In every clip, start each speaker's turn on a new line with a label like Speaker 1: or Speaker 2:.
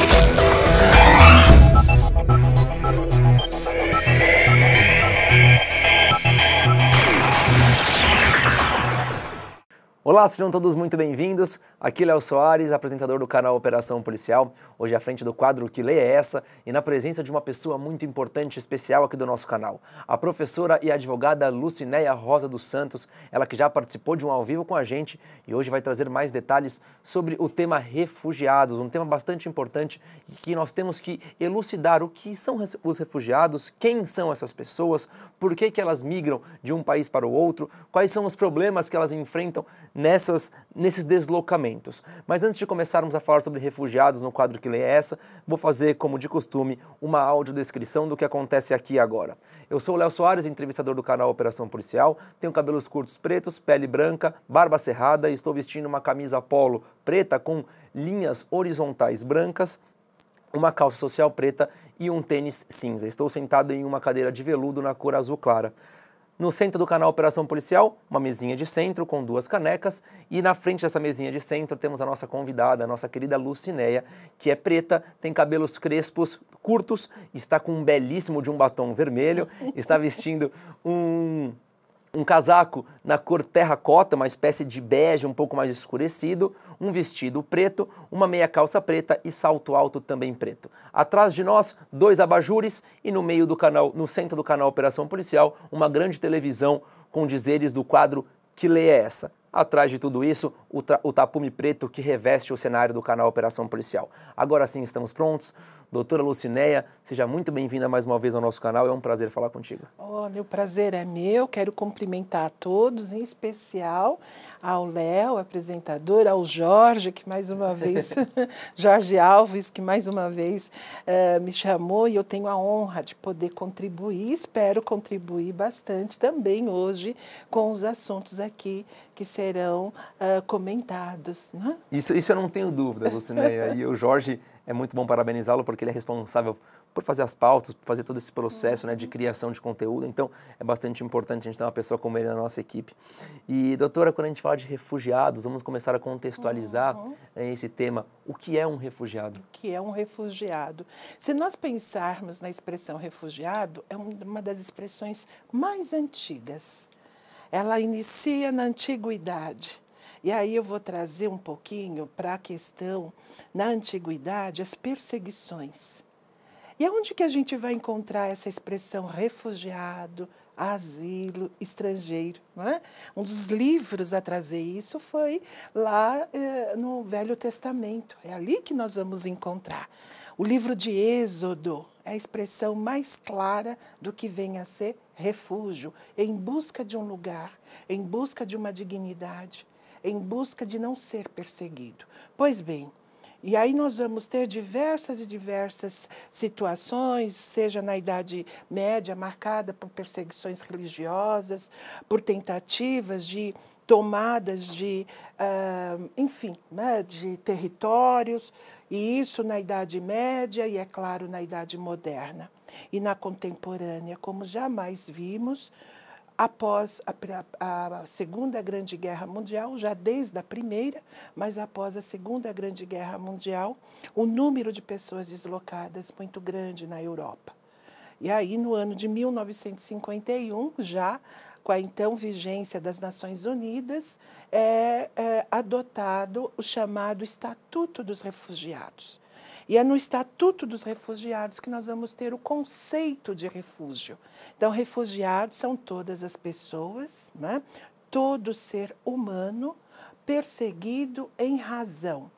Speaker 1: Mix. Olá, sejam todos muito bem-vindos. Aqui é Léo Soares, apresentador do canal Operação Policial, hoje à frente do quadro Que lê é Essa e na presença de uma pessoa muito importante e especial aqui do nosso canal, a professora e advogada Lucinéia Rosa dos Santos, ela que já participou de um ao vivo com a gente e hoje vai trazer mais detalhes sobre o tema refugiados, um tema bastante importante e que nós temos que elucidar o que são os refugiados, quem são essas pessoas, por que, que elas migram de um país para o outro, quais são os problemas que elas enfrentam nessas, nesses deslocamentos. Mas antes de começarmos a falar sobre refugiados no quadro que lê essa, vou fazer, como de costume, uma audiodescrição do que acontece aqui agora. Eu sou o Léo Soares, entrevistador do canal Operação Policial, tenho cabelos curtos pretos, pele branca, barba cerrada e estou vestindo uma camisa polo preta com linhas horizontais brancas, uma calça social preta e um tênis cinza. Estou sentado em uma cadeira de veludo na cor azul clara. No centro do canal Operação Policial, uma mesinha de centro com duas canecas e na frente dessa mesinha de centro temos a nossa convidada, a nossa querida Lucinéia, que é preta, tem cabelos crespos, curtos, está com um belíssimo de um batom vermelho, está vestindo um um casaco na cor terracota, uma espécie de bege um pouco mais escurecido, um vestido preto, uma meia calça preta e salto alto também preto. Atrás de nós, dois abajures e no meio do canal, no centro do canal Operação Policial, uma grande televisão com dizeres do quadro Que Lei é essa? Atrás de tudo isso, o, o tapume preto que reveste o cenário do canal Operação Policial. Agora sim estamos prontos. Doutora Lucinéia, seja muito bem-vinda mais uma vez ao nosso canal. É um prazer falar contigo.
Speaker 2: Olha, o prazer é meu. Quero cumprimentar a todos, em especial ao Léo, apresentador, ao Jorge, que mais uma vez, Jorge Alves, que mais uma vez uh, me chamou e eu tenho a honra de poder contribuir. Espero contribuir bastante também hoje com os assuntos aqui que serão serão uh, comentados. Né?
Speaker 1: Isso, isso eu não tenho dúvida, Lucineia. e o Jorge é muito bom parabenizá-lo porque ele é responsável por fazer as pautas, por fazer todo esse processo uhum. né, de uhum. criação de conteúdo. Então, é bastante importante a gente ter uma pessoa como ele na nossa equipe. E, doutora, quando a gente fala de refugiados, vamos começar a contextualizar uhum. Eh, esse tema. O que é um refugiado? O
Speaker 2: que é um refugiado? Se nós pensarmos na expressão refugiado, é uma das expressões mais antigas ela inicia na antiguidade. E aí eu vou trazer um pouquinho para a questão, na antiguidade, as perseguições. E onde que a gente vai encontrar essa expressão refugiado, asilo, estrangeiro? É? Um dos livros a trazer isso foi lá eh, no Velho Testamento. É ali que nós vamos encontrar. O livro de Êxodo é a expressão mais clara do que vem a ser refúgio, em busca de um lugar, em busca de uma dignidade, em busca de não ser perseguido. Pois bem, e aí nós vamos ter diversas e diversas situações, seja na Idade Média, marcada por perseguições religiosas, por tentativas de tomadas de, uh, enfim, né, de territórios, e isso na Idade Média e, é claro, na Idade Moderna e na contemporânea, como jamais vimos após a, a, Segunda Grande Guerra Mundial, já desde a Primeira, mas após a Segunda Grande Guerra Mundial, o número de pessoas deslocadas muito grande na Europa. E aí, no ano de 1951, já com a então vigência das Nações Unidas, é, é adotado o chamado Estatuto dos Refugiados. E é no Estatuto dos Refugiados que nós vamos ter o conceito de refúgio. Então, refugiados são todas as pessoas, né? todo ser humano perseguido em razão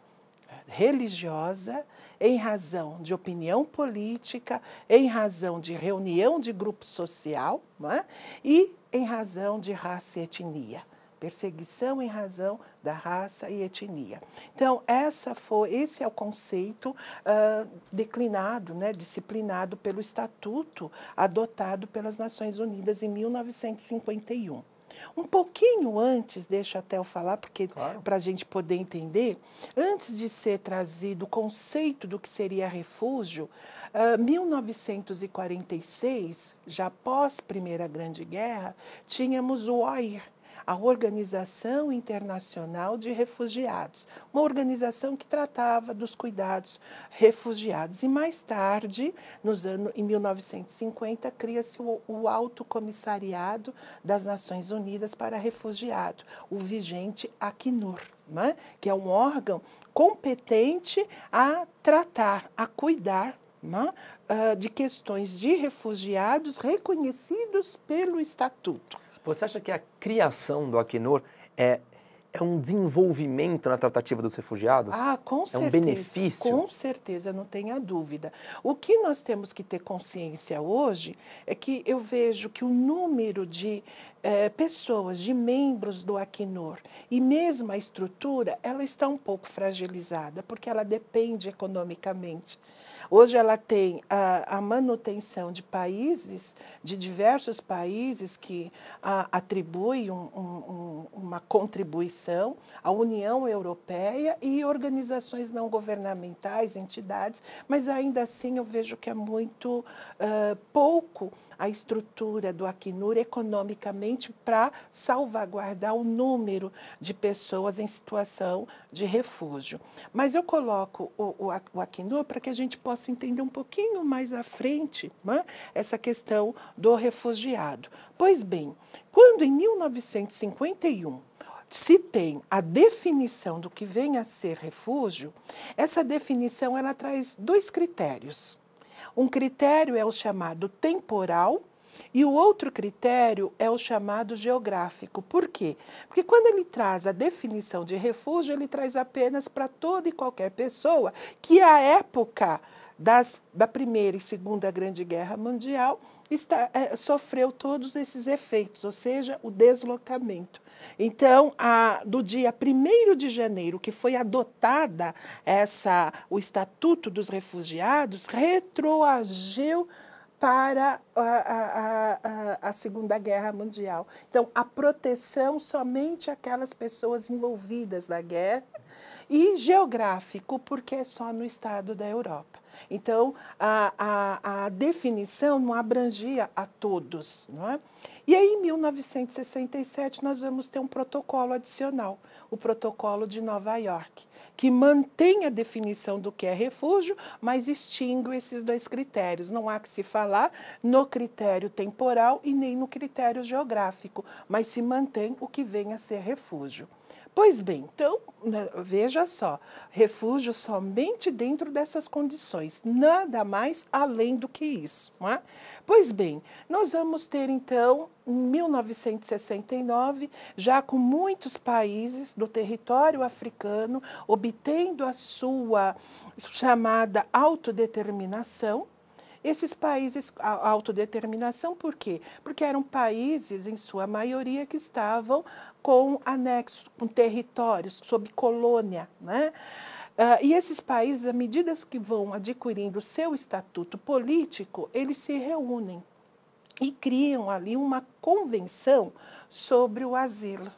Speaker 2: religiosa, em razão de opinião política, em razão de reunião de grupo social, é? e em razão de raça e etnia perseguição em razão da raça e etnia. Então, essa foi, esse é o conceito uh, declinado, né, disciplinado pelo Estatuto adotado pelas Nações Unidas em 1951. Um pouquinho antes, deixa até eu falar, porque claro. para a gente poder entender, antes de ser trazido o conceito do que seria refúgio, uh, ah, 1946, já pós Primeira Grande Guerra, tínhamos o OIR, a Organização Internacional de Refugiados, uma organização que tratava dos cuidados refugiados. E mais tarde, nos anos, em 1950, cria-se o, o Alto Comissariado das Nações Unidas para Refugiados, o vigente Acnur. Né? que é um órgão competente a tratar, a cuidar não, né? ah, de questões de refugiados reconhecidos pelo Estatuto. Você acha que a
Speaker 1: criação do Acnur é, é um desenvolvimento na tratativa dos refugiados? Ah, com é certeza. É um benefício? Com
Speaker 2: certeza, não tenha dúvida. O que nós temos que ter consciência hoje é que eu vejo que o número de eh, pessoas, de membros do Acnur e mesmo a estrutura, ela está um pouco fragilizada, porque ela depende economicamente. Hoje ela tem a, a manutenção de países, de diversos países que a, atribuem um, um, uma contribuição à União Europeia e organizações não governamentais, entidades, mas ainda assim eu vejo que é muito uh, pouco a estrutura do Acnur economicamente para salvaguardar o número de pessoas em situação de refúgio. Mas eu coloco o, o, o Acnur para que a gente possa possa entender um pouquinho mais à frente né, essa questão do refugiado. Pois bem, quando em 1951 se tem a definição do que vem a ser refúgio, essa definição ela traz dois critérios. Um critério é o chamado temporal e o outro critério é o chamado geográfico. Por quê? Porque quando ele traz a definição de refúgio, ele traz apenas para toda e qualquer pessoa que a época das, da Primeira e Segunda Grande Guerra Mundial Está, é, sofreu todos esses efeitos, ou seja, o deslocamento. Então, a, do dia 1 de janeiro, que foi adotada essa, o Estatuto dos Refugiados, retroagiu para a, a, a, a, Segunda Guerra Mundial. Então, a proteção somente aquelas pessoas envolvidas na guerra e geográfico, porque é só no estado da Europa. Então, a, definição não abrangia a todos. Não é? E aí, em 1967, nós vamos ter um protocolo adicional, o Protocolo de Nova York que mantém a definição do que é refúgio, mas extingue esses dois critérios. Não há que se falar no critério temporal e nem no critério geográfico, mas se mantém o que vem a ser refúgio. Pois bem, então, né, veja só, refúgio somente dentro dessas condições, nada mais além do que isso. Não é? Pois bem, nós vamos ter então, em 1969, já com muitos países do território africano obtendo a sua chamada autodeterminação, esses países, a autodeterminação, por quê? Porque eram países, em sua maioria, que estavam com anexos, com territórios, sob colônia. Né? Uh, e esses países, à medida que vão adquirindo seu estatuto político, eles se reúnem e criam ali uma convenção sobre o asilo.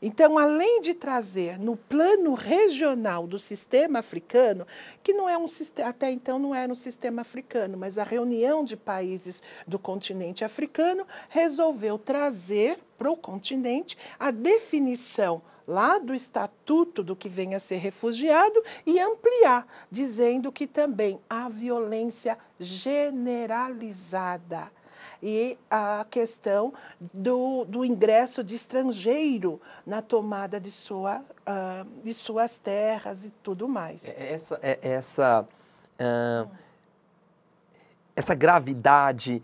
Speaker 2: Então, além de trazer no plano regional do sistema africano, que não é um até então não era um sistema africano, mas a reunião de países do continente africano resolveu trazer para o continente a definição lá do estatuto do que vem a ser refugiado e ampliar, dizendo que também a violência generalizada e a questão do, do ingresso de estrangeiro na tomada de, sua, uh, de suas terras e tudo mais. É,
Speaker 1: é essa, é essa, uh, essa gravidade,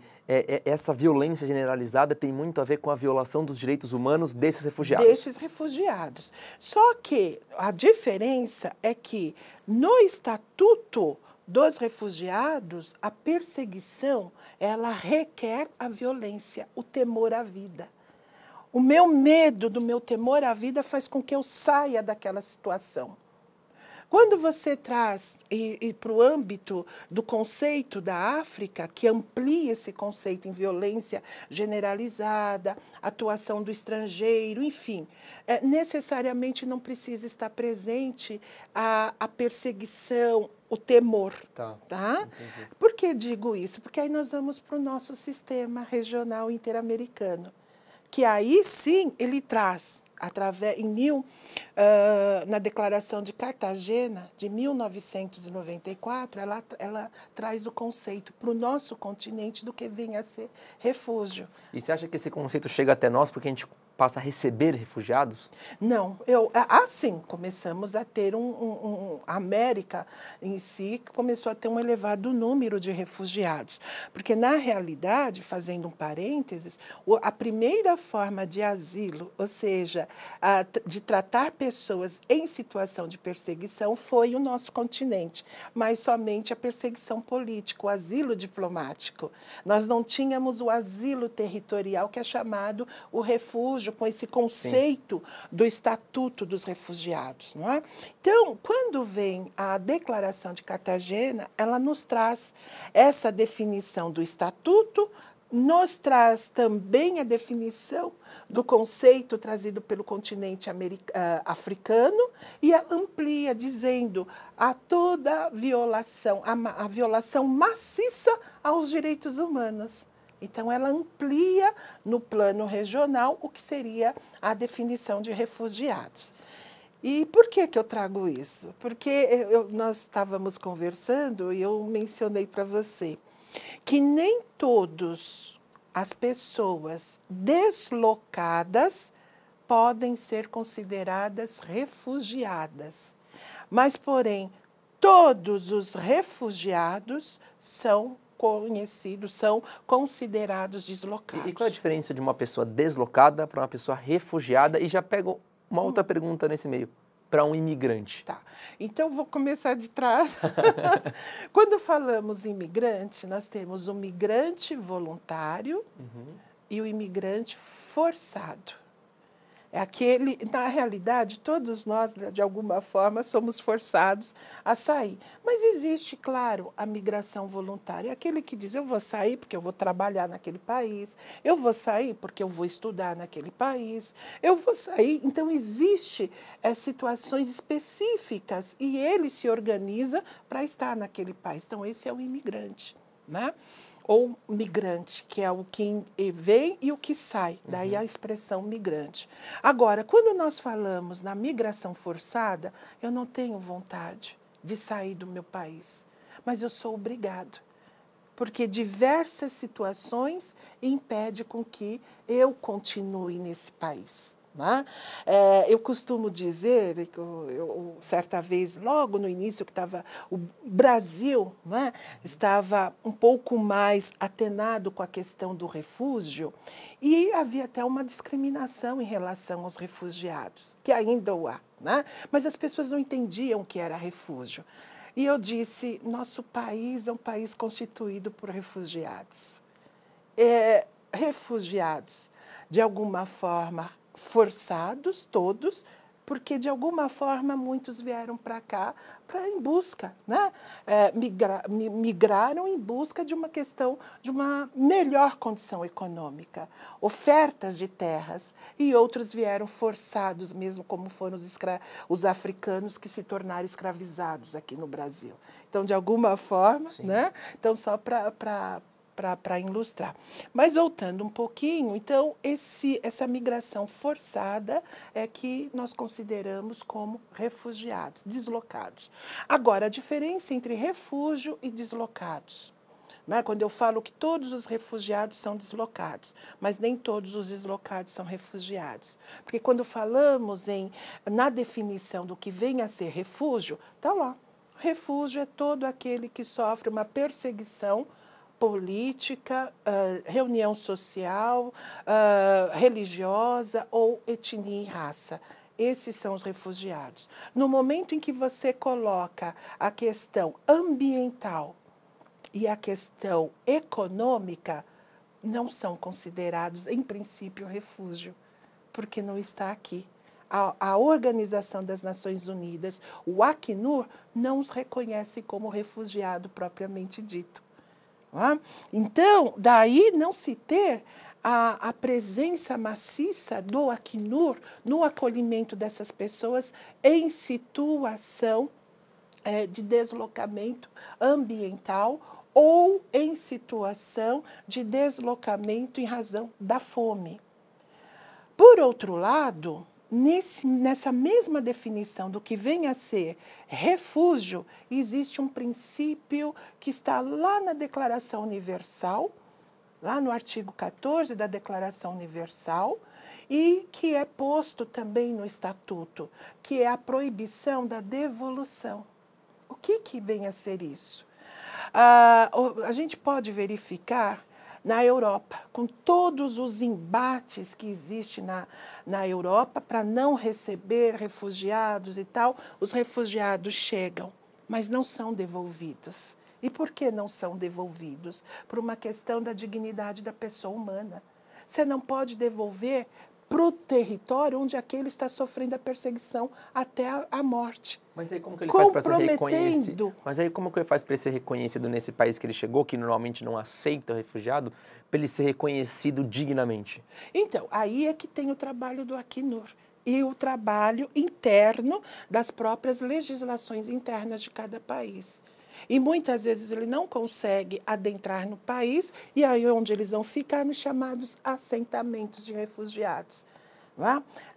Speaker 1: essa violência generalizada tem muito a ver com a violação dos direitos humanos desses refugiados.
Speaker 2: Desses refugiados. Só que a diferença é que no Estatuto dos Refugiados, a perseguição ela requer a violência, o temor à vida. O meu medo do meu temor à vida faz com que eu saia daquela situação. Quando você traz e, e para o âmbito do conceito da África, que amplia esse conceito em violência generalizada, atuação do estrangeiro, enfim, é, necessariamente não precisa estar presente a, a perseguição, o temor. Tá. tá? Por que digo isso? Porque aí nós vamos para o nosso sistema regional interamericano, que aí sim ele traz, através em mil, uh, na Declaração de Cartagena de 1994, ela, ela traz o conceito para o nosso continente do que vem a ser refúgio.
Speaker 1: E você acha que esse conceito chega até nós porque a gente passa a receber refugiados?
Speaker 2: Não, eu assim começamos a ter um, um, um, a América em si começou a ter um elevado número de refugiados, porque na realidade, fazendo um parênteses, a primeira forma de asilo, ou seja, a, de tratar pessoas em situação de perseguição, foi o nosso continente, mas somente a perseguição política, o asilo diplomático. Nós não tínhamos o asilo territorial que é chamado o refúgio hoje com esse conceito Sim. do Estatuto dos Refugiados, não é? Então, quando vem a Declaração de Cartagena, ela nos traz essa definição do Estatuto, nos traz também a definição do conceito trazido pelo continente eh, africano e amplia dizendo a toda violação, a, a violação maciça aos direitos humanos. Então, ela amplia no plano regional o que seria a definição de refugiados. E por que, que eu trago isso? Porque eu, nós estávamos conversando e eu mencionei para você que nem todas as pessoas deslocadas podem ser consideradas refugiadas. Mas, porém, todos os refugiados são conhecidos, são considerados deslocados.
Speaker 1: E, qual é a diferença de uma pessoa deslocada para uma pessoa refugiada? E já pego uma hum. outra
Speaker 2: hum. pergunta nesse meio para um imigrante? Tá. Então vou começar de trás. Quando falamos imigrante, nós temos o migrante voluntário uhum. e o imigrante forçado. É aquele, na realidade, todos nós, né, de alguma forma, somos forçados a sair. Mas existe, claro, a migração voluntária. É aquele que diz, eu vou sair porque eu vou trabalhar naquele país, eu vou sair porque eu vou estudar naquele país, eu vou sair. Então, existe é, situações específicas e ele se organiza para estar naquele país. Então, esse é o imigrante. Né? ou migrante, que é o que vem e o que sai, daí uhum. a expressão migrante. Agora, quando nós falamos na migração forçada, eu não tenho vontade de sair do meu país, mas eu sou obrigado, porque diversas situações impedem com que eu continue nesse país. Né? É, eu costumo dizer, eu, eu, certa vez, logo no início, que estava o Brasil né, estava um pouco mais atenado com a questão do refúgio e havia até uma discriminação em relação aos refugiados, que ainda o há, né? mas as pessoas não entendiam o que era refúgio. E eu disse: nosso país é um país constituído por refugiados. É, refugiados, de alguma forma, forçados todos, porque de alguma forma muitos vieram para cá para em busca, né? É, migra, migraram em busca de uma questão de uma melhor condição econômica, ofertas de terras e outros vieram forçados, mesmo como foram os, escra os africanos que se tornaram escravizados aqui no Brasil. Então, de alguma forma, Sim. né? Então só para para ilustrar. Mas voltando um pouquinho, então esse, essa migração forçada é que nós consideramos como refugiados, deslocados. Agora, a diferença entre refúgio e deslocados. Né? Quando eu falo que todos os refugiados são deslocados, mas nem todos os deslocados são refugiados. Porque quando falamos em, na definição do que vem a ser refúgio, está lá. Refúgio é todo aquele que sofre uma perseguição política, uh, reunião social, uh, religiosa ou etnia e raça. Esses são os refugiados. No momento em que você coloca a questão ambiental e a questão econômica, não são considerados, em princípio, refúgio, porque não está aqui. A, a, Organização das Nações Unidas, o Acnur, não os reconhece como refugiado propriamente dito. Tá? Então, daí não se ter a, a, presença maciça do Acnur no acolhimento dessas pessoas em situação é, de deslocamento ambiental ou em situação de deslocamento em razão da fome. Por outro lado, Nesse, nessa mesma definição do que vem a ser refúgio, existe um princípio que está lá na Declaração Universal, lá no artigo 14 da Declaração Universal, e que é posto também no Estatuto, que é a proibição da devolução. O que, que vem a ser isso? Ah, a gente pode verificar na Europa, com todos os embates que existem na, na Europa para não receber refugiados e tal. Os refugiados chegam, mas não são devolvidos. E por que não são devolvidos? Por uma questão da dignidade da pessoa humana. Você não pode devolver para o território onde aquele está sofrendo a perseguição até a, a morte. Mas aí como que ele faz para ser reconhecido?
Speaker 1: Mas aí como que ele faz para ser reconhecido nesse país que ele chegou, que normalmente não aceita o refugiado, para ele ser reconhecido dignamente?
Speaker 2: Então, aí é que tem o trabalho do Acnur e o trabalho interno das próprias legislações internas de cada país. E muitas vezes ele não consegue adentrar no país e aí é onde eles vão ficar nos chamados assentamentos de refugiados.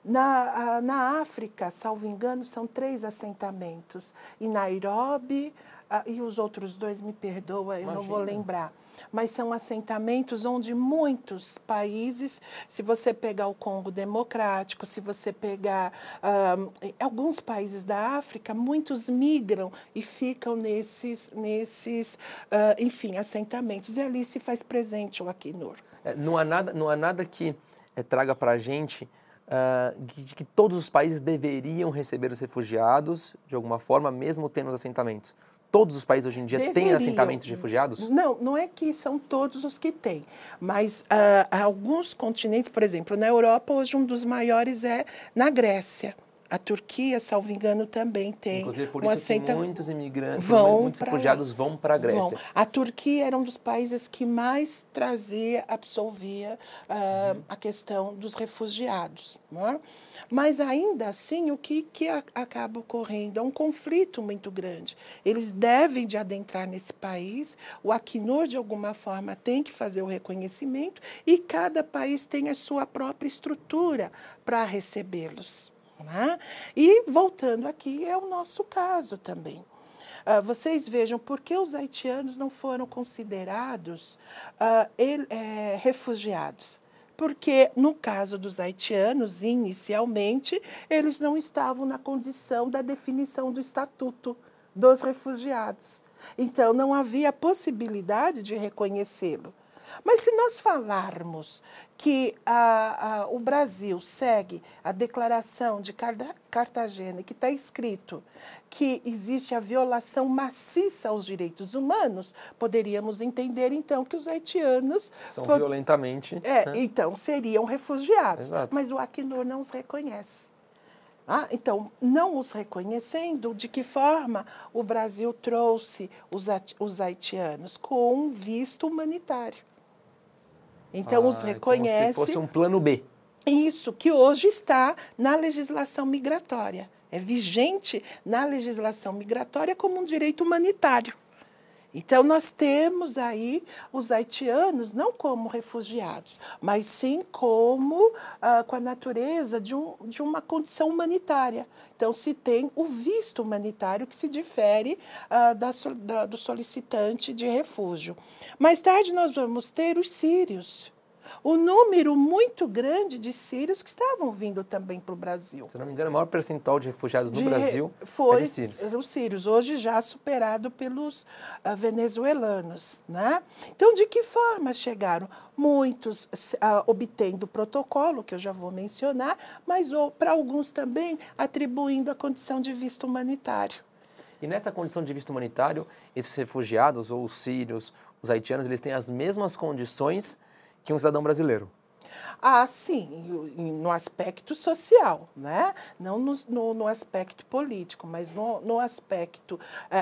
Speaker 2: Na, na África, salvo engano, são três assentamentos. Em Nairobi, ah, e os outros dois, me perdoa, eu Imagina. não vou lembrar. Mas são assentamentos onde muitos países, se você pegar o Congo Democrático, se você pegar ah, alguns países da África, muitos migram e ficam nesses, nesses ah, enfim, assentamentos. E ali se faz presente o Acnur.
Speaker 1: É, não, há nada, não há nada que é, traga para a gente uh, de que todos os países deveriam receber os refugiados, de alguma forma, mesmo tendo os assentamentos todos os países hoje em dia Deveriam. têm assentamentos de refugiados?
Speaker 2: Não, não é que são todos os que têm, mas uh, alguns continentes, por exemplo, na Europa hoje um dos maiores é na Grécia. A Turquia, salvo engano, também tem. Inclusive, por um isso assenta... que muitos
Speaker 1: imigrantes, vão muitos refugiados vão para a Grécia. Vão.
Speaker 2: A Turquia era um dos países que mais trazia, absolvia uh, uhum. a questão dos refugiados. É? Mas, ainda assim, o que, que acaba ocorrendo? É um conflito muito grande. Eles devem de adentrar nesse país, o Acnur, de alguma forma, tem que fazer o reconhecimento e cada país tem a sua própria estrutura para recebê-los. Né? E voltando aqui, é o nosso caso também. Uh, vocês vejam por que os haitianos não foram considerados uh, ele, é, refugiados. Porque, no caso dos haitianos, inicialmente, eles não estavam na condição da definição do estatuto dos refugiados. Então, não havia possibilidade de reconhecê-lo. Mas se nós falarmos que a, ah, a, ah, o Brasil segue a declaração de Cartagena, que está escrito que existe a violação maciça aos direitos humanos, poderíamos entender então que os haitianos. São pod... violentamente.
Speaker 1: É, né? então
Speaker 2: seriam refugiados. Exato. Mas o Acnur não os reconhece. Ah, então, não os reconhecendo, de que forma o Brasil trouxe os, os haitianos? Com um visto humanitário. Então, ah, os reconhece. Como se fosse um plano B. Isso, que hoje está na legislação migratória. É vigente na legislação migratória como um direito humanitário. Então, nós temos aí os haitianos não como refugiados, mas sim como ah, com a natureza de, um, de uma condição humanitária. Então, se tem o visto humanitário que se difere ah, da, da, do solicitante de refúgio. Mais tarde, nós vamos ter os sírios o número muito grande de sírios que estavam vindo também para o Brasil.
Speaker 1: Se não me engano, o maior percentual de refugiados no de, Brasil foi é de sírios.
Speaker 2: os sírios, hoje já superado pelos uh, venezuelanos. Né? Então, de que forma chegaram? Muitos uh, obtendo o protocolo, que eu já vou mencionar, mas para alguns também atribuindo a condição de visto humanitário.
Speaker 1: E nessa condição de visto humanitário, esses refugiados, ou os sírios, os haitianos, eles têm as mesmas condições que um cidadão brasileiro?
Speaker 2: Ah, sim, no aspecto social, né? não no, no, no aspecto político, mas no, no aspecto uh,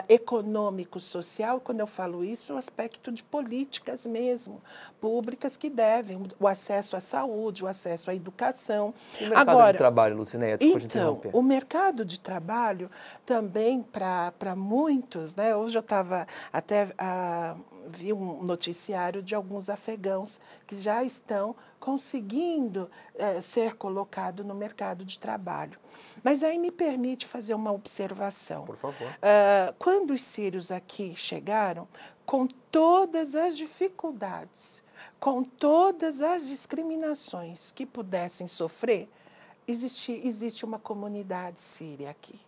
Speaker 2: econômico, social, quando eu falo isso, o é aspecto de políticas mesmo, públicas que devem, o acesso à saúde, o acesso à educação. E o mercado Agora, de trabalho,
Speaker 1: Lucinéia, desculpa então, O
Speaker 2: mercado de trabalho também para muitos, né? hoje eu estava até uh, vi um noticiário de alguns afegãos que já estão conseguindo eh, ser colocado no mercado de trabalho. Mas aí me permite fazer uma observação. Por favor. Uh, quando os sírios aqui chegaram, com todas as dificuldades, com todas as discriminações que pudessem sofrer, existe, existe uma comunidade síria aqui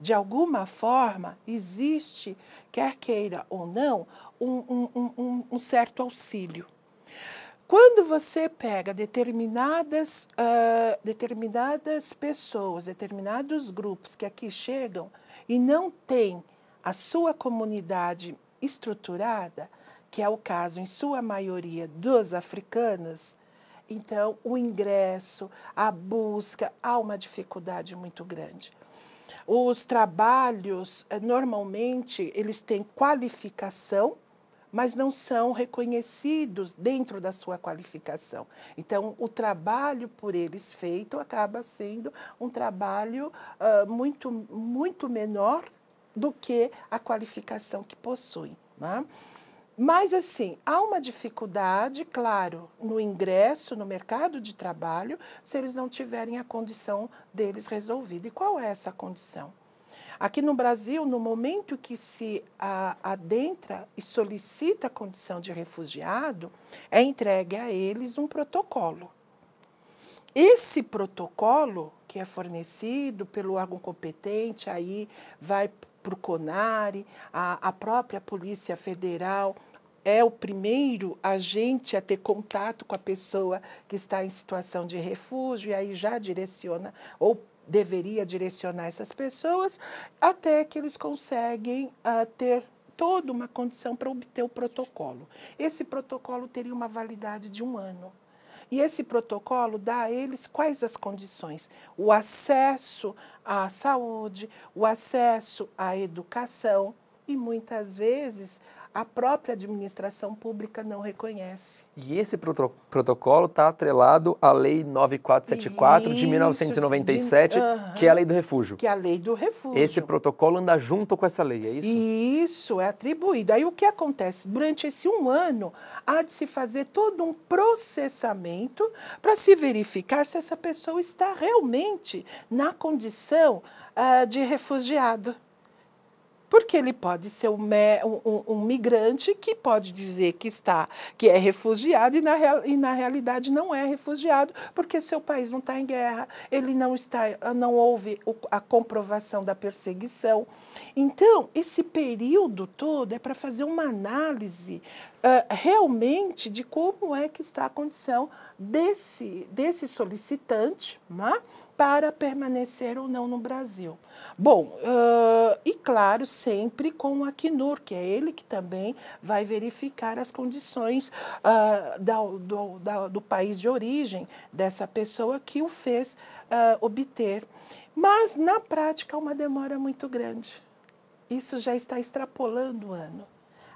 Speaker 2: de alguma forma, existe, quer queira ou não, um, um, um, um certo auxílio. Quando você pega determinadas, uh, determinadas pessoas, determinados grupos que aqui chegam e não tem a sua comunidade estruturada, que é o caso em sua maioria dos africanos, então o ingresso, a busca, há uma dificuldade muito grande. Os trabalhos, eh, normalmente, eles têm qualificação, mas não são reconhecidos dentro da sua qualificação. Então, o trabalho por eles feito acaba sendo um trabalho uh, muito, muito menor do que a qualificação que possuem. Né? Mas, assim, há uma dificuldade, claro, no ingresso no mercado de trabalho se eles não tiverem a condição deles resolvida. E qual é essa condição? Aqui no Brasil, no momento que se a, adentra e solicita a condição de refugiado, é entregue a eles um protocolo. Esse protocolo que é fornecido pelo órgão competente, aí vai para o CONARE, a, a própria Polícia Federal, é o primeiro agente a ter contato com a pessoa que está em situação de refúgio e aí já direciona ou deveria direcionar essas pessoas até que eles conseguem uh, ter toda uma condição para obter o protocolo. Esse protocolo teria uma validade de um ano. E esse protocolo dá a eles quais as condições? O acesso à saúde, o acesso à educação e muitas vezes a própria administração pública não reconhece.
Speaker 1: E esse protocolo está atrelado à Lei 9474 Isso, de 1997, de, uh que é a Lei do Refúgio. Que
Speaker 2: é a Lei do Refúgio. Esse
Speaker 1: protocolo anda junto com essa lei, é isso?
Speaker 2: Isso, é atribuído. Aí o que acontece? Durante esse um ano, há de se fazer todo um processamento para se verificar se essa pessoa está realmente na condição uh, de refugiado. Porque ele pode ser um, um, um, migrante que pode dizer que está, que é refugiado e na, real, e na realidade não é refugiado, porque seu país não está em guerra, ele não está, não houve a comprovação da perseguição. Então, esse período todo é para fazer uma análise uh, realmente de como é que está a condição desse, desse solicitante, né? para permanecer ou não no Brasil. Bom, uh, e claro, sempre com o Acnur, que é ele que também vai verificar as condições uh, da, do, da, do, país de origem dessa pessoa que o fez uh, obter. Mas, na prática, há uma demora muito grande. Isso já está extrapolando o ano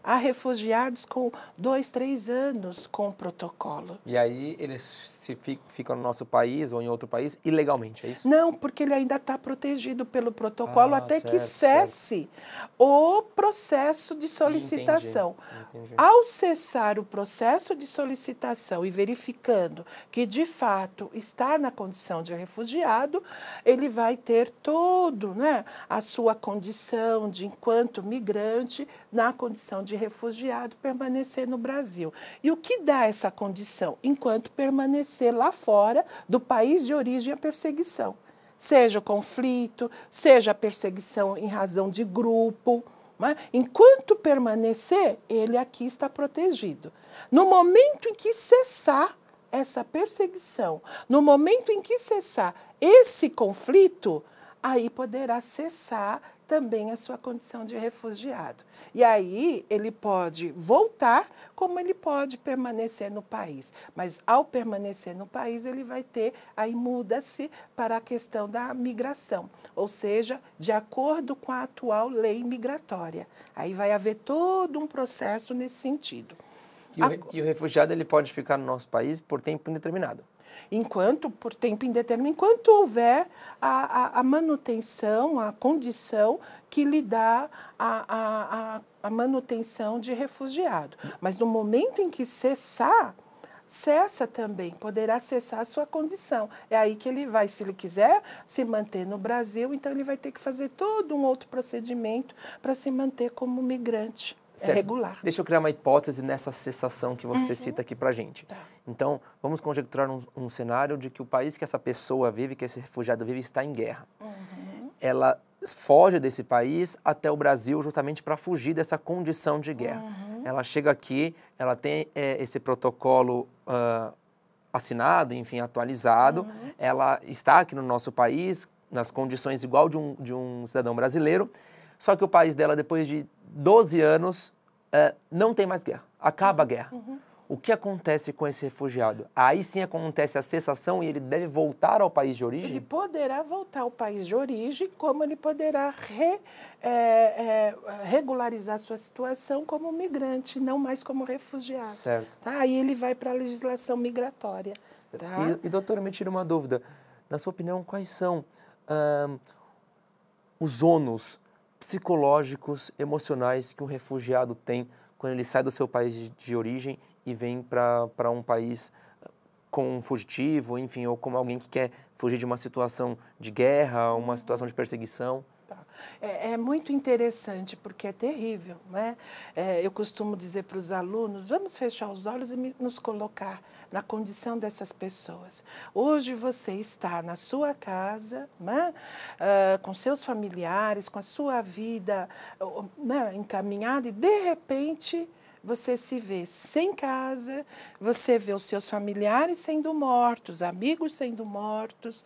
Speaker 2: a refugiados com dois, três anos com o protocolo. E
Speaker 1: aí eles se ficam no nosso país ou em outro país ilegalmente, é isso?
Speaker 2: Não, porque ele ainda está protegido pelo protocolo ah, até certo, que cesse certo. o processo de solicitação. Entendi, entendi. Ao cessar o processo de solicitação e verificando que de fato está na condição de refugiado, ele vai ter todo né, a sua condição de enquanto migrante na condição de de refugiado permanecer no Brasil. E o que dá essa condição? Enquanto permanecer lá fora do país de origem a perseguição. Seja o conflito, seja a perseguição em razão de grupo. É? Enquanto permanecer, ele aqui está protegido. No momento em que cessar essa perseguição, no momento em que cessar esse conflito, aí poderá cessar também a sua condição de refugiado. E aí ele pode voltar, como ele pode permanecer no país. Mas ao permanecer no país, ele vai ter, aí muda-se para a questão da migração, ou seja, de acordo com a atual lei migratória. Aí vai haver todo um processo nesse sentido.
Speaker 1: E o, e o refugiado ele pode ficar no nosso país
Speaker 2: por tempo indeterminado enquanto por tempo indeterminado, enquanto houver a, a, a manutenção, a condição que lhe dá a, a, a manutenção de refugiado. Mas no momento em que cessar, cessa também, poderá cessar a sua condição. É aí que ele vai, se ele quiser se manter no Brasil, então ele vai ter que fazer todo um outro procedimento para se manter como migrante. É certo. regular.
Speaker 1: Deixa eu criar uma hipótese nessa cessação que você uhum. cita aqui para gente. Tá. Então, vamos conjecturar um, um, cenário de que o país que essa pessoa vive, que esse refugiado vive, está em guerra. Uhum. Ela foge desse país até o Brasil justamente para fugir dessa condição de guerra. Uhum. Ela chega aqui, ela tem é, esse protocolo uh, assinado, enfim, atualizado. Uhum. Ela está aqui no nosso país nas condições igual de um, de um cidadão brasileiro. Só que o país dela, depois de 12 anos, uh, não tem mais guerra. Acaba a uhum. guerra. Uhum. O que acontece com esse refugiado? Aí sim acontece a cessação e ele deve voltar ao país de origem? Ele
Speaker 2: poderá voltar ao país de origem, como ele poderá re, é, é, regularizar sua situação como migrante, não mais como refugiado. Certo. Tá? Aí ele vai para a legislação migratória. Tá? E,
Speaker 1: e, doutora, me tira uma dúvida. Na sua opinião, quais são os ônus psicológicos, emocionais que um refugiado tem quando ele sai do seu país de origem e vem para um país eh, com um fugitivo, enfim, ou como alguém que quer fugir de uma situação de guerra, uma situação de perseguição. Tá.
Speaker 2: É, é, muito interessante, porque é terrível. Né? É, eu costumo dizer para os alunos: vamos fechar os olhos e me, nos colocar na condição dessas pessoas. Hoje você está na sua casa, né? Uh, com seus familiares, com a sua vida né? encaminhada, e de repente você se vê sem casa, você vê os seus familiares sendo mortos, amigos sendo mortos,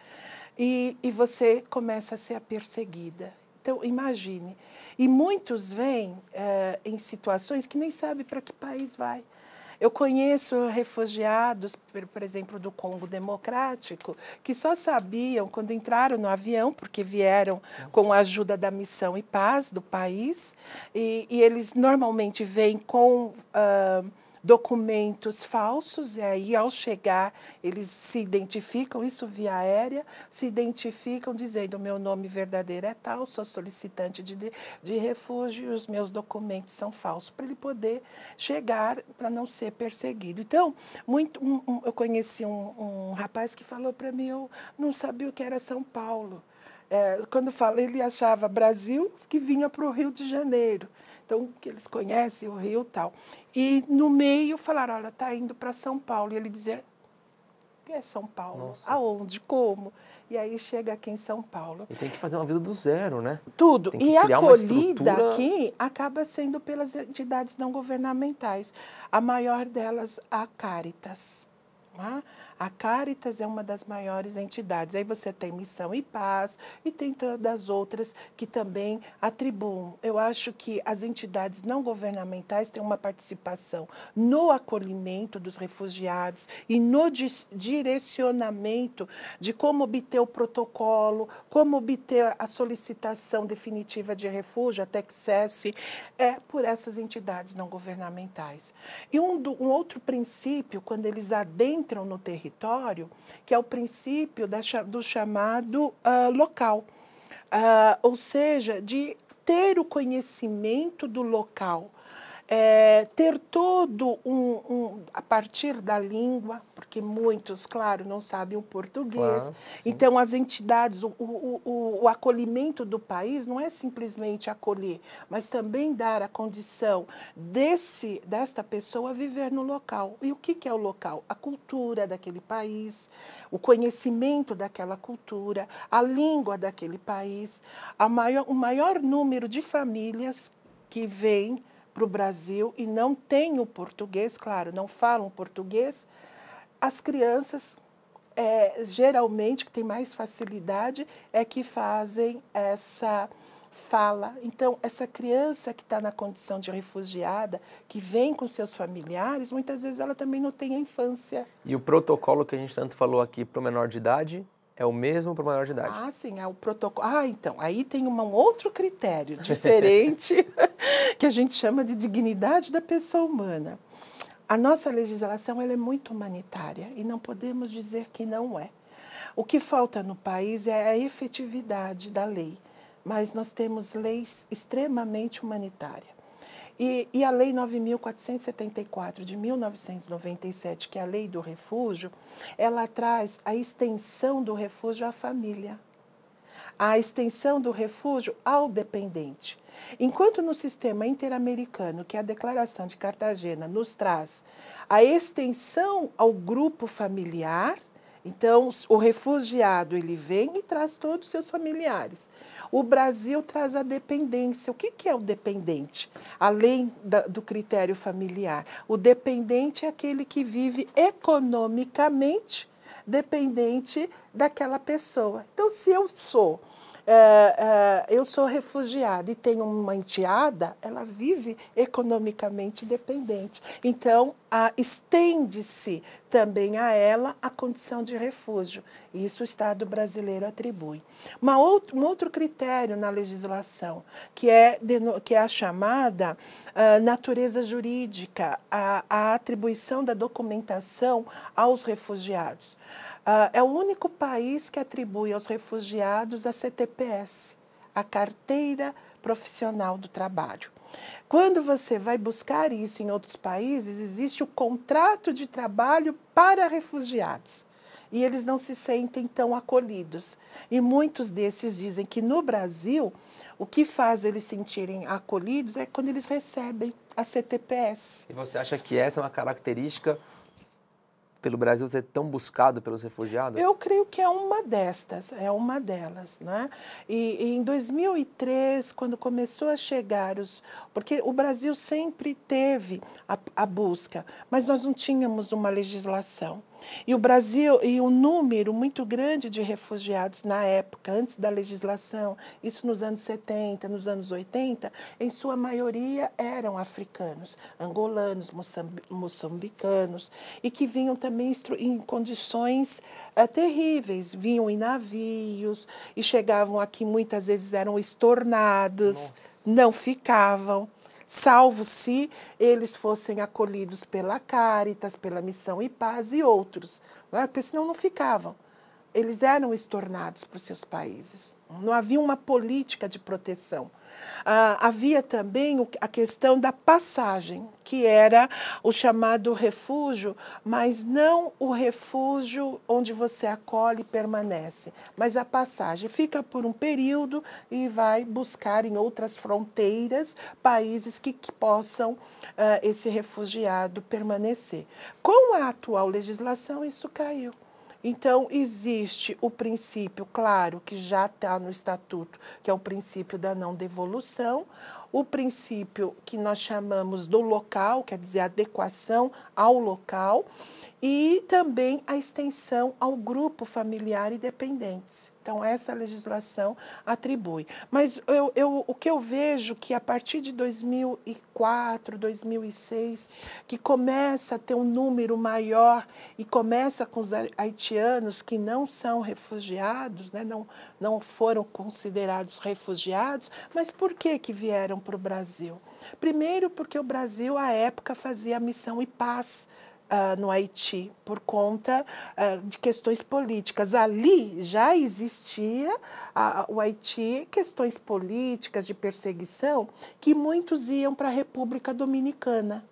Speaker 2: e, e você começa a ser a perseguida. Então, imagine. E muitos vêm é, em situações que nem sabe para que país vai. Eu conheço refugiados, por, exemplo, do Congo Democrático, que só sabiam quando entraram no avião, porque vieram com a ajuda da Missão e Paz do país, e, e eles normalmente vêm com. Uh, documentos falsos, e aí, ao chegar, eles se identificam, isso via aérea, se identificam dizendo: meu nome verdadeiro é tal, sou solicitante de, de refúgio, os meus documentos são falsos, para ele poder chegar, para não ser perseguido. Então, muito, um, um, eu conheci um, um rapaz que falou para mim: eu não sabia o que era São Paulo. É, quando falei ele achava Brasil que vinha para o Rio de Janeiro então que eles conhecem o Rio tal. E no meio falaram, olha, tá indo para São Paulo. E ele dizia, que é São Paulo? Nossa. Aonde? Como? E aí chega aqui em São Paulo. E
Speaker 1: tem que fazer uma vida do zero, né? Tudo. E a acolhida estrutura... aqui
Speaker 2: acaba sendo pelas entidades não governamentais. A maior delas, a Caritas. Né? A Caritas é uma das maiores entidades. Aí você tem Missão e Paz e tem todas as outras que também atribuem. Eu acho que as entidades não governamentais têm uma participação no acolhimento dos refugiados e no direcionamento de como obter o protocolo, como obter a solicitação definitiva de refúgio, até que cesse, é por essas entidades não governamentais. E um, do, um outro princípio, quando eles adentram no território, território, que é o princípio da, do chamado uh, local, uh, ou seja, de ter o conhecimento do local. É, ter todo um, um, a partir da língua, porque muitos, claro, não sabem o português. Claro, então, as entidades, o, o, o, o, acolhimento do país não é simplesmente acolher, mas também dar a condição desse, desta pessoa viver no local. E o que, que é o local? A cultura daquele país, o conhecimento daquela cultura, a língua daquele país, a maior, o maior número de famílias que vêm para o Brasil e não têm o português, claro, não falam português, as crianças é, geralmente que têm mais facilidade é que fazem essa fala. Então, essa criança que está na condição de refugiada, que vem com seus familiares, muitas vezes ela também não tem a infância.
Speaker 1: E o protocolo que a gente tanto falou aqui para o menor de idade é o mesmo para o maior de idade?
Speaker 2: Ah, sim, é o protocolo. Ah, então, aí tem um outro critério diferente que a gente chama de dignidade da pessoa humana. A nossa legislação ela é muito humanitária e não podemos dizer que não é. O que falta no país é a efetividade da lei, mas nós temos leis extremamente humanitárias. E, e, a Lei 9.474 de 1997, que é a Lei do Refúgio, ela traz a extensão do refúgio à família a extensão do refúgio ao dependente. Enquanto no sistema interamericano, que a Declaração de Cartagena nos traz a extensão ao grupo familiar, então o refugiado ele vem e traz todos os seus familiares. O Brasil traz a dependência. O que, que é o dependente? Além da, do critério familiar, o dependente é aquele que vive economicamente dependente daquela pessoa. Então, se eu sou é, é, eu sou refugiada e tenho uma enteada, ela vive economicamente dependente. Então, estende-se também a ela a condição de refúgio. Isso o Estado brasileiro atribui. Uma outro, um outro critério na legislação, que é, que é a chamada uh, natureza jurídica, a, a, atribuição da documentação aos refugiados. Uh, é o único país que atribui aos refugiados a CTPS, a Carteira Profissional do Trabalho. Quando você vai buscar isso em outros países, existe o contrato de trabalho para refugiados e eles não se sentem tão acolhidos. E muitos desses dizem que no Brasil, o que faz eles sentirem acolhidos é quando eles recebem a CTPS.
Speaker 1: E você acha que essa é uma característica pelo Brasil ser tão buscado pelos refugiados? Eu
Speaker 2: creio que é uma destas, é uma delas, né? E, e em 2003, quando começou a chegar os, porque o Brasil sempre teve a, a busca, mas nós não tínhamos uma legislação. E o Brasil e um número muito grande de refugiados na época, antes da legislação, isso nos anos 70, nos anos 80, em sua maioria eram africanos, angolanos, moçambicanos, e que vinham também em condições eh, terríveis, vinham em navios e chegavam aqui muitas vezes eram estornados, Nossa. não ficavam salvo se eles fossem acolhidos pela Caritas, pela Missão e Paz e outros, né? porque senão não ficavam. Eles eram estornados para os seus países não havia uma política de proteção. Ah, havia também a questão da passagem, que era o chamado refúgio, mas não o refúgio onde você acolhe e permanece, mas a passagem. Fica por um período e vai buscar em outras fronteiras países que, que possam ah, esse refugiado permanecer. Com a atual legislação, isso caiu. Então, existe o princípio, claro, que já está no estatuto, que é o princípio da não devolução, o princípio que nós chamamos do local, quer dizer, adequação ao local, e também a extensão ao grupo familiar e dependentes. Então, essa legislação atribui. Mas eu, eu, o que eu vejo que a partir de 2004, 2006, que começa a ter um número maior e começa com os haitianos que não são refugiados, né, não, não foram considerados refugiados, mas por que, que vieram para o Brasil? Primeiro, porque o Brasil, à época, fazia missão e paz Uh, no Haiti por conta uh, de questões políticas. Ali já existia uh, o Haiti questões políticas de perseguição que muitos iam para a República Dominicana.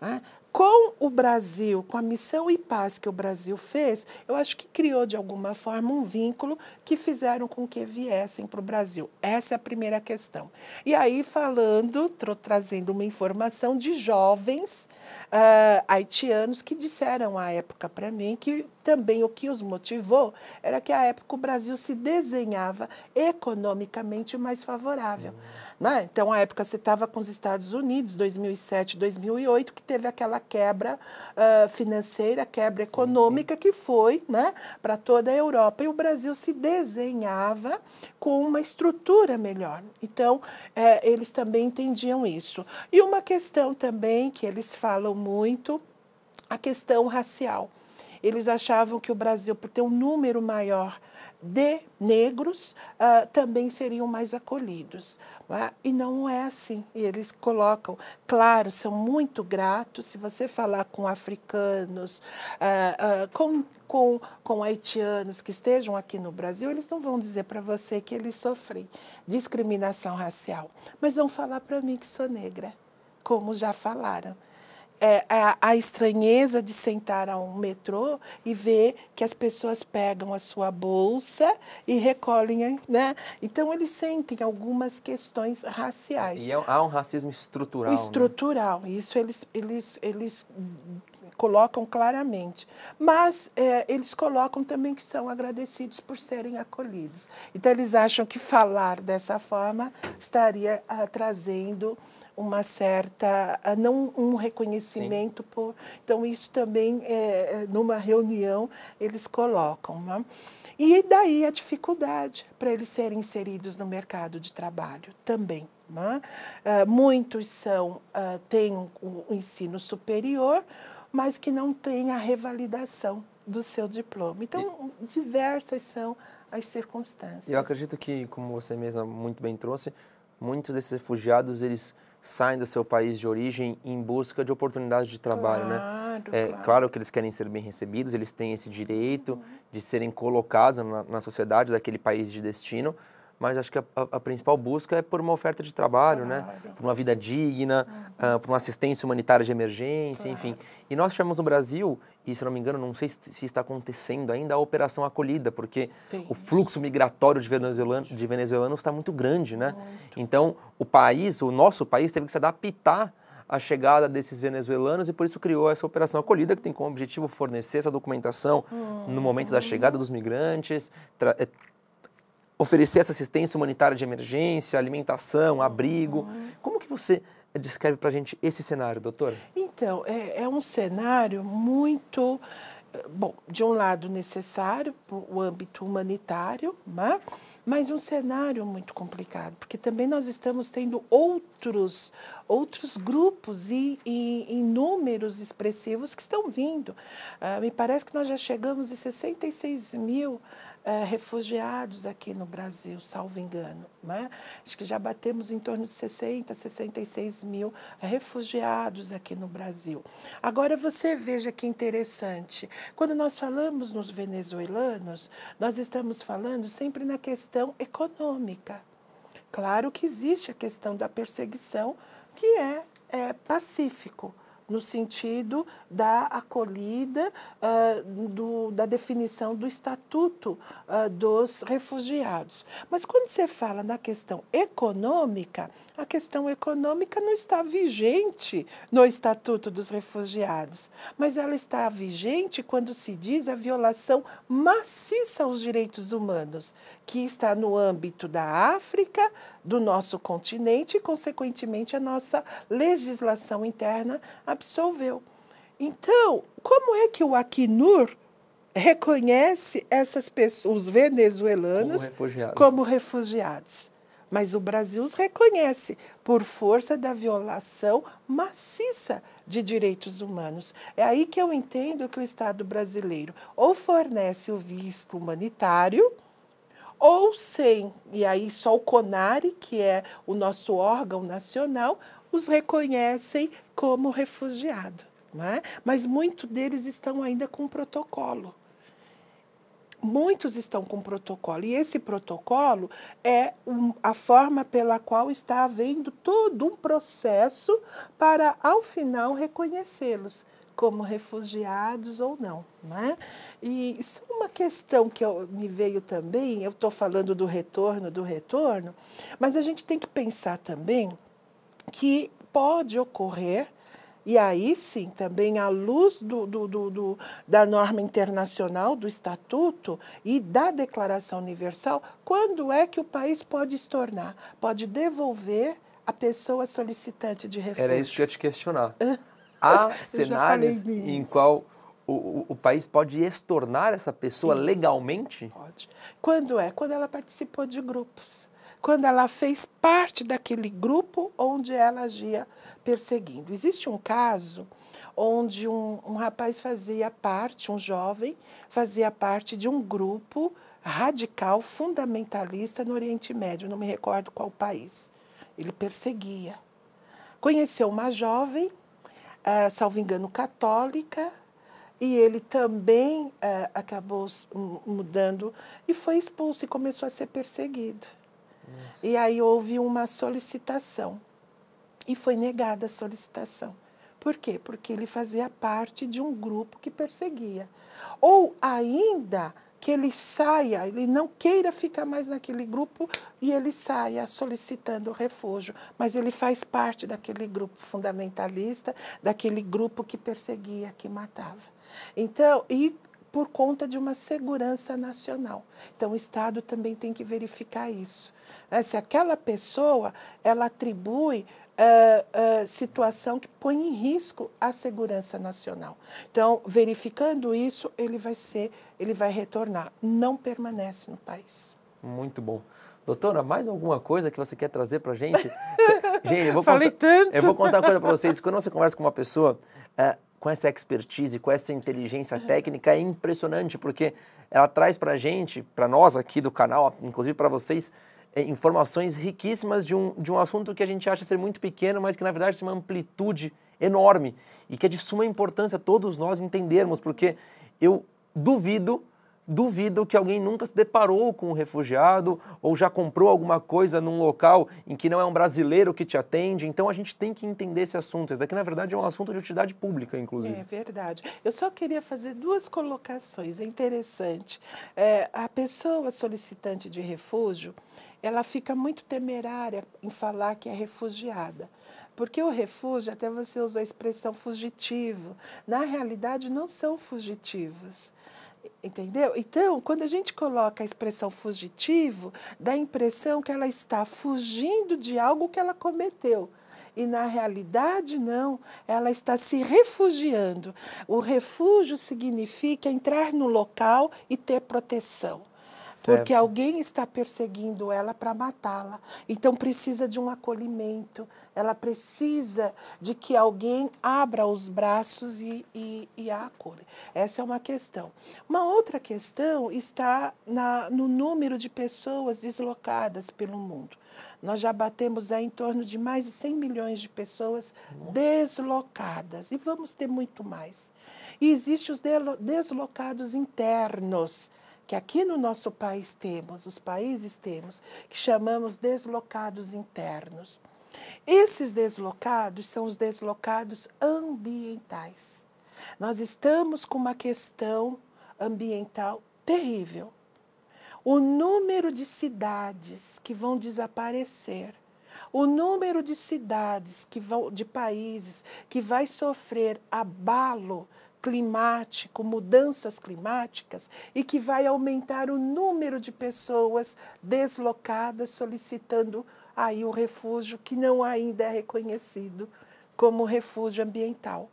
Speaker 2: Né? com o Brasil, com a missão e paz que o Brasil fez, eu acho que criou de alguma forma um vínculo que fizeram com que viessem para o Brasil. Essa é a primeira questão. E aí, falando, trazendo uma informação de jovens uh, haitianos que disseram à época para mim que também o que os motivou era que, a época, o Brasil se desenhava economicamente mais favorável. Uhum. Né? Então, a época, você estava com os Estados Unidos, 2007, 2008, que teve aquela quebra uh, financeira, quebra sim, econômica sim. que foi né, para toda a Europa. E o Brasil se desenhava com uma estrutura melhor. Então, é, eles também entendiam isso. E uma questão também que eles falam muito, a questão racial eles achavam que o Brasil, por ter um número maior de negros, uh, também seriam mais acolhidos. É? E não é assim. E eles colocam, claro, são muito gratos. Se você falar com africanos, uh, uh, com com, com haitianos que estejam aqui no Brasil, eles não vão dizer para você que eles sofrem discriminação racial, mas vão falar para mim que sou negra, como já falaram é, a, a, estranheza de sentar a um metrô e ver que as pessoas pegam a sua bolsa e recolhem, né? Então eles sentem algumas questões raciais.
Speaker 1: E é há um racismo estrutural. Né?
Speaker 2: Estrutural, né? isso eles, eles, eles colocam claramente. Mas é, eles colocam também que são agradecidos por serem acolhidos. Então eles acham que falar dessa forma estaria ah, trazendo uma certa ah, não um reconhecimento Sim. por então isso também é, é, numa reunião eles colocam né? e daí a dificuldade para eles serem inseridos no mercado de trabalho também né? uh, muitos são uh, têm um, um ensino superior mas que não têm a revalidação do seu diploma então e... diversas são as circunstâncias eu acredito
Speaker 1: que como você mesma muito bem trouxe muitos desses refugiados eles saem do seu país de origem em busca de oportunidades de trabalho, né? claro, né? É, claro. que eles querem ser bem recebidos, eles têm esse direito uhum. de serem colocados na, na, sociedade daquele país de destino, mas acho que a, a, a principal busca é por uma oferta de trabalho, né? claro. né? Por uma vida digna, uhum. uh, por uma assistência humanitária de emergência, enfim. E nós tivemos no Brasil e se não me engano, não sei se está acontecendo ainda, a operação acolhida, porque o fluxo migratório de venezuelanos, de venezuelanos está muito grande, né? Muito. Então, o país, o nosso país, teve que se adaptar à chegada desses venezuelanos e por isso criou essa operação acolhida, que tem como objetivo fornecer essa documentação hum. no momento da chegada dos migrantes, eh, oferecer essa assistência humanitária de emergência, alimentação, abrigo. Hum. Como que você descreve para a gente esse cenário, doutor?
Speaker 2: Então, é, é um cenário muito eh, bom, de um lado necessário, o âmbito humanitário, né? mas um cenário muito complicado, porque também nós estamos tendo outros, outros grupos e, e, e números expressivos que estão vindo. Ah, me parece que nós já chegamos a 66 mil é, refugiados aqui no Brasil, salvo engano. Né? Acho que já batemos em torno de 60, 66 mil refugiados aqui no Brasil. Agora você veja que interessante. Quando nós falamos nos venezuelanos, nós estamos falando sempre na questão econômica. Claro que existe a questão da perseguição, que é, é pacífico no sentido da acolhida, uh, do, da definição do estatuto uh, dos refugiados. Mas quando você fala na questão econômica, a questão econômica não está vigente no estatuto dos refugiados, mas ela está vigente quando se diz a violação maciça aos direitos humanos, que está no âmbito da África, do nosso continente e, consequentemente, a nossa legislação interna absolveu. Então, como é que o Acnur reconhece essas pessoas, os venezuelanos, como refugiados. como refugiados? Mas o Brasil os reconhece por força da violação maciça de direitos humanos. É aí que eu entendo que o Estado brasileiro ou fornece o visto humanitário, ou sem, e aí só o CONARE, que é o nosso órgão nacional, os reconhecem como refugiado. É? Mas muitos deles estão ainda com protocolo. Muitos estão com protocolo. E esse protocolo é um, a forma pela qual está havendo todo um processo para, ao final, reconhecê-los como refugiados ou não. Né? E isso é uma questão que eu, me veio também, eu estou falando do retorno, do retorno, mas a gente tem que pensar também que pode ocorrer e aí sim, também à luz do, do, do, da norma internacional, do estatuto e da Declaração Universal, quando é que o país pode se tornar, pode devolver a pessoa solicitante de refúgio? Era isso
Speaker 1: que eu ia te questionar.
Speaker 2: há cenários em qual
Speaker 1: o, o, o, país pode extornar essa pessoa Isso. legalmente? Pode.
Speaker 2: Quando é? Quando ela participou de grupos. Quando ela fez parte daquele grupo onde ela agia perseguindo. Existe um caso onde um, um rapaz fazia parte, um jovem, fazia parte de um grupo radical fundamentalista no Oriente Médio, não me recordo qual país. Ele perseguia. Conheceu uma jovem uh, salvo engano, católica, e ele também uh, acabou mudando e foi expulso e começou a ser perseguido. E aí houve uma solicitação e foi negada a solicitação. Por quê? Porque ele fazia parte de um grupo que perseguia. Ou ainda que ele saia, ele não queira ficar mais naquele grupo e ele saia solicitando refúgio. Mas ele faz parte daquele grupo fundamentalista, daquele grupo que perseguia, que matava. Então, e por conta de uma segurança nacional. Então, o Estado também tem que verificar isso. Né, se aquela pessoa ela atribui uh, uh, situação que põe em risco a segurança nacional. Então, verificando isso, ele vai ser, ele vai retornar. Não permanece no país.
Speaker 1: Muito bom. Doutora, mais alguma coisa que você quer trazer para gente? gente, eu vou Falei contar, tanto. Eu vou contar uma coisa para vocês. Quando você conversa com uma pessoa uh, com essa expertise, com essa inteligência técnica, é impressionante porque ela traz para a gente, para nós aqui do canal, inclusive para vocês, é, informações riquíssimas de um, de um assunto que a gente acha ser muito pequeno, mas que na verdade tem uma amplitude enorme e que é de suma importância todos nós entendermos, porque eu duvido duvido que alguém nunca se deparou com um refugiado ou já comprou alguma coisa num local em que não é um brasileiro que te atende. Então a gente tem que entender esse assunto. Esse daqui, na verdade, é um assunto de utilidade pública, inclusive. É
Speaker 2: verdade. Eu só queria fazer duas colocações. É interessante. É, a pessoa solicitante de refúgio, ela fica muito temerária em falar que é refugiada. Porque o refúgio, até você usou a expressão fugitivo, na realidade não são fugitivos. Entendeu? Então, quando a gente coloca a expressão fugitivo, dá a impressão que ela está fugindo de algo que ela cometeu. E na realidade, não, ela está se refugiando. O refúgio significa entrar no local e ter proteção. Porque alguém está perseguindo ela para matá-la. Então precisa de um acolhimento, ela precisa de que alguém abra os braços e, e, e a acolha. Essa é uma questão. Uma outra questão está na, no número de pessoas deslocadas pelo mundo. Nós já batemos em torno de mais de 100 milhões de pessoas Nossa. deslocadas e vamos ter muito mais. E existem os deslocados internos que aqui no nosso país temos, os países temos, que chamamos deslocados internos. Esses deslocados são os deslocados ambientais. Nós estamos com uma questão ambiental terrível. O número de cidades que vão desaparecer, o número de cidades que vão de países que vai sofrer abalo climático, mudanças climáticas, e que vai aumentar o número de pessoas deslocadas solicitando aí o refúgio que não ainda é reconhecido como refúgio ambiental.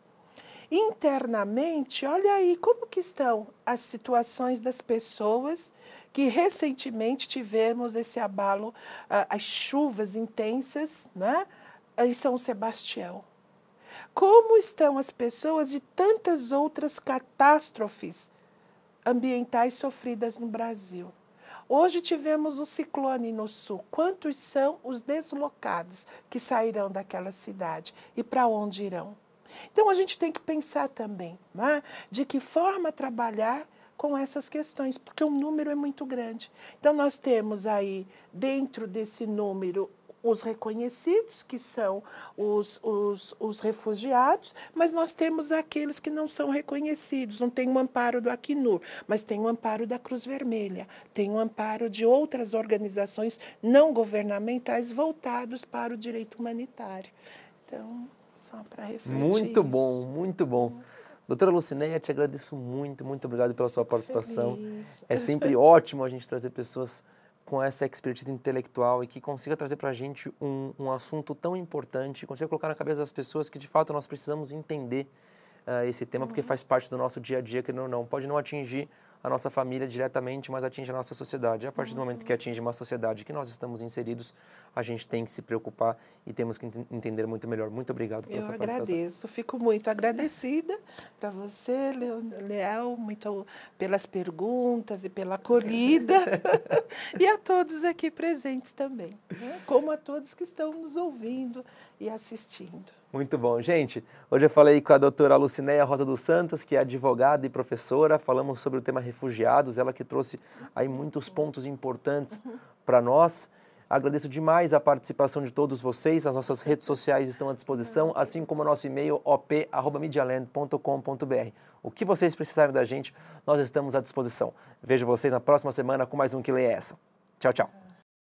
Speaker 2: Internamente, olha aí como que estão as situações das pessoas que recentemente tivemos esse abalo, ah, as chuvas intensas né, em São Sebastião. Como estão as pessoas de tantas outras catástrofes ambientais sofridas no Brasil? Hoje tivemos o ciclone no sul. Quantos são os deslocados que sairão daquela cidade e para onde irão? Então a gente tem que pensar também né, de que forma trabalhar com essas questões, porque o número é muito grande. Então nós temos aí, dentro desse número, os reconhecidos, que são os, os, os refugiados, mas nós temos aqueles que não são reconhecidos. Não tem o um amparo do Acnur, mas tem o um amparo da Cruz Vermelha, tem o um amparo de outras organizações não governamentais voltados para o direito humanitário. Então, só para refletir. Muito bom,
Speaker 1: muito bom. Doutora Lucineia, te agradeço muito, muito obrigado pela sua participação. Feliz. É sempre ótimo a gente trazer pessoas com essa expertise intelectual e que consiga trazer para a gente um, um, assunto tão importante, consiga colocar na cabeça das pessoas que de fato nós precisamos entender uh, esse tema, uhum. porque faz parte do nosso dia a dia, que não, não pode não atingir a nossa família diretamente, mas atinge a nossa sociedade. a partir do momento que atinge uma sociedade que nós estamos inseridos, a gente tem que se preocupar e temos que entender muito melhor. Muito obrigado pela Eu sua agradeço,
Speaker 2: fico muito agradecida para você, Leal, muito pelas perguntas e pela acolhida e a todos aqui presentes também, né? como a todos que estão nos ouvindo e assistindo.
Speaker 1: Muito bom. Gente, hoje eu falei com a doutora Lucinéia Rosa dos Santos, que é advogada e professora. Falamos sobre o tema refugiados, ela que trouxe aí muitos pontos importantes para nós. Agradeço demais a participação de todos vocês. As nossas redes sociais estão à disposição, assim como o nosso e-mail op@medialand.com.br. O que vocês precisarem da gente, nós estamos à disposição. Vejo vocês na próxima semana com mais um que lê essa. Tchau, tchau.